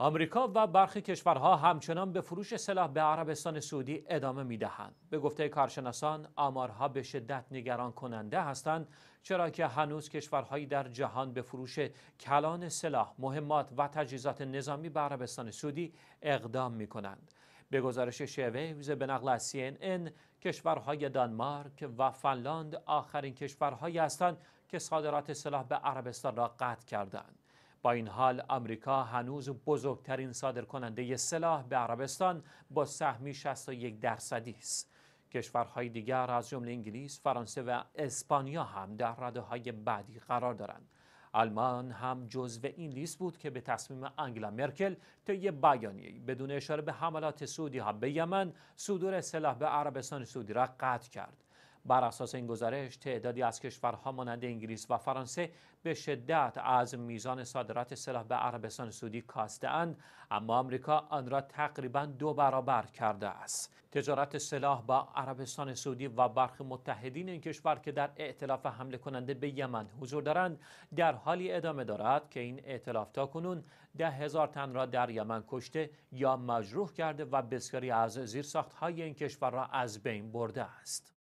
آمریکا و برخی کشورها همچنان به فروش سلاح به عربستان سعودی ادامه دهند. به گفته کارشناسان آمارها به شدت نگران کننده هستند چرا که هنوز کشورهایی در جهان به فروش کلان سلاح، مهمات و تجهیزات نظامی به عربستان سعودی اقدام می کنند. به گزارش شویوز به نقل از CNN کشورهای دانمارک و فنلاند آخرین کشورهایی هستند که صادرات سلاح به عربستان را قطع کردند. با این حال آمریکا هنوز بزرگترین صادرکننده سلاح به عربستان با سهمی 61 درصدی است. کشورهای دیگر از جمله انگلیس، فرانسه و اسپانیا هم در رده های بعدی قرار دارند. آلمان هم جزو این لیست بود که به تصمیم انگلا مرکل طی بیانیه بدون اشاره به حملات سعودی ها به یمن صدور سلاح به عربستان سعودی را قطع کرد. بر اساس این گزارش تعدادی از کشورها مانند انگلیس و فرانسه به شدت از میزان صادرات سلاح به عربستان سعودی اند اما آمریکا آن را تقریبا دو برابر کرده است تجارت سلاح با عربستان سعودی و برخی متحدین این کشور که در ائتلاف حمله کننده به یمن حضور دارند در حالی ادامه دارد که این ائتلاف تا کنون ده هزار تن را در یمن کشته یا مجروح کرده و بسیاری از زیرساختهای این کشور را از بین برده است